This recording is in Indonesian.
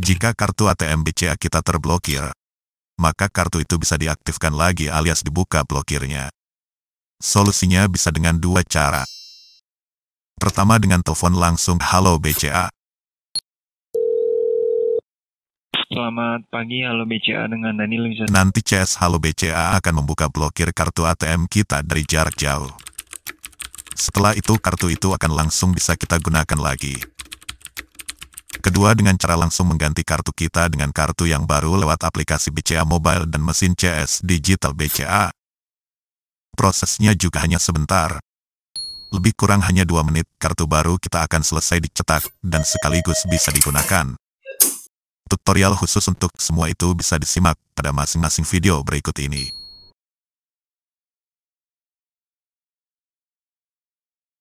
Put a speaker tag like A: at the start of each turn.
A: Jika kartu ATM BCA kita terblokir, maka kartu itu bisa diaktifkan lagi alias dibuka blokirnya. Solusinya bisa dengan dua cara. Pertama dengan telepon langsung Halo BCA.
B: Selamat pagi, Halo BCA dengan Daniel.
A: Nanti CS Halo BCA akan membuka blokir kartu ATM kita dari jarak jauh. Setelah itu kartu itu akan langsung bisa kita gunakan lagi. Kedua dengan cara langsung mengganti kartu kita dengan kartu yang baru lewat aplikasi BCA Mobile dan mesin CS Digital BCA. Prosesnya juga hanya sebentar. Lebih kurang hanya 2 menit, kartu baru kita akan selesai dicetak dan sekaligus bisa digunakan. Tutorial khusus untuk semua itu bisa disimak pada masing-masing video berikut
C: ini.